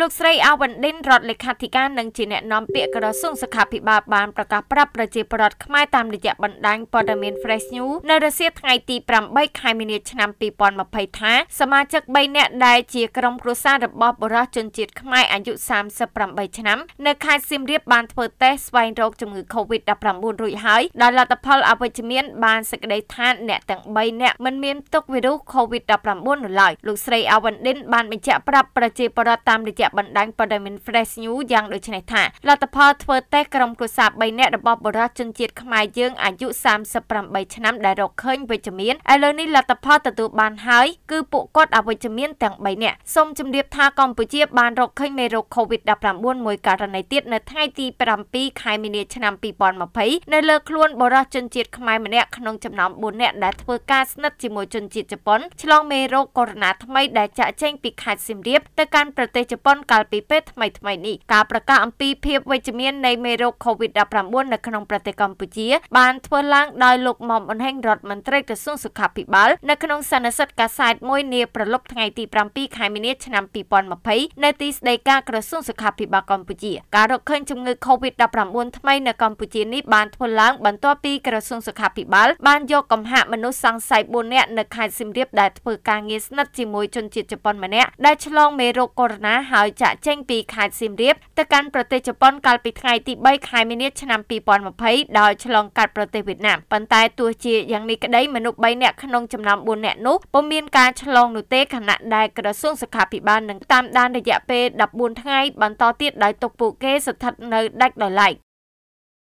លោកស្រីអាវ៉ាន់ឌិនរដ្ឋលេខាធិការនិងជាអ្នកនាំពាក្យក្រសួងសុខាភិបាលបានប្រកាសប្រាប់ប្រជាពលរដ្ឋខ្មែរតាមរយៈបណ្ដាញព័ត៌មាន Fresh News នៅរសៀលថ្ងៃទី8ខែមីនាឆ្នាំ2020ថាសមាជិក3នាក់ដែលជាក្រុមគ្រួសាររបស់បុរសជនជាតិខ្មែរអាយុ38ឆ្នាំនៅខេត្តសៀមរាបបានធ្វើតេស្តស្វែងរកជំងឺ COVID-19 រួចហើយដោយលទ្ធផលអវិជ្ជមាន បានសេចក្តីថា អ្នកទាំង3នាក់មិនមានទុកវីរុស COVID-19 នៅឡើយលោកស្រីអាវ៉ាន់ឌិនបានបញ្ជាក់ប្រាប់ប្រជាពលរដ្ឋតាមរយៈបណ្ដាញព័ត៌មាន Fresh News យ៉ាងដូចនេះថាលទ្ធផលធ្វើតេស្តក្រុមគ្រួសារ3នាក់របស់បុរសជនជាតិខ្មែរយើង អាយុ38ឆ្នាំដែលរកឃើញវិជ្ជមានឥឡូវនេះលទ្ធផលទទួលបានហើយគឺពួកគាត់អវិជ្ជមានទាំង3នាក់សូមជម្រាបថាកម្ពុជាបានរកឃើញមេរោគ COVID-19 មួយករណីទៀតនៅថ្ងៃទី7ខែមីនាឆ្នាំ2020នៅលើខ្លួនបុរសជនជាតិខ្មែរម្នាក់ក្នុងចំណោម4នាក់ដែលធ្វើការស្និទ្ធជាមួយជនជាតិជប៉ុនឆ្លងមេរោគកូវីដ -19 ថ្មីដែលចាក់ចែងពីខេត្តសៀមរាបទៅកាន់ប្រទេសជប៉ុននកាលពីពេលថ្មីថ្មីនេះការប្រកាសអំពីភាពវិជ្ជមាននៃមេរោគ COVID-19 នៅក្នុងប្រទេសកម្ពុជាបានធ្វើឡើងដោយលោកមុំអនហេងរដ្ឋមន្ត្រីក្រសួងសុខាភិបាលនៅក្នុងសន្និសីទកាសែតមួយនាប្រលប់ថ្ងៃទី7ខែមីនាឆ្នាំ2020នៅទីស្តីការក្រសួងសុខាភិបាលកម្ពុជាការរកឃើញជំងឺ COVID-19 ថ្មីនៅកម្ពុជានេះបានធ្វើឡើងបន្ទាប់ពីក្រសួងសុខាភិបាលបានយកកំហាក់មនុស្សសង្ស័យ4នាក់នៅខេត្តសៀមរាបដែលធ្វើការងារស្និទ្ធជាមួយជនជាតិជប៉ុនម្នាក់ដែលឆ្លងមេរោគកូវីដ -19 ហើយដោយចាក់ចេញពីខេត្តសៀមរាបទៅកាន់ប្រទេសជប៉ុន កាលពីថ្ងៃទី3ខែមីនាឆ្នាំ2020ដោយឆ្លងកាត់ប្រទេសវៀតណាមប៉ុន្តែទោះជាយ៉ាងនេះក្តីមនុស្ស3នាក់ក្នុងចំណោម4នាក់នោះពុំមានការឆ្លងនោះទេខណៈដែលក្រសួងសុខាភិបាលនឹងតាមដានរយៈពេល14ថ្ងៃបន្តទៀតដោយទុកពួកគេស្ថិតនៅដាច់ដោយឡែក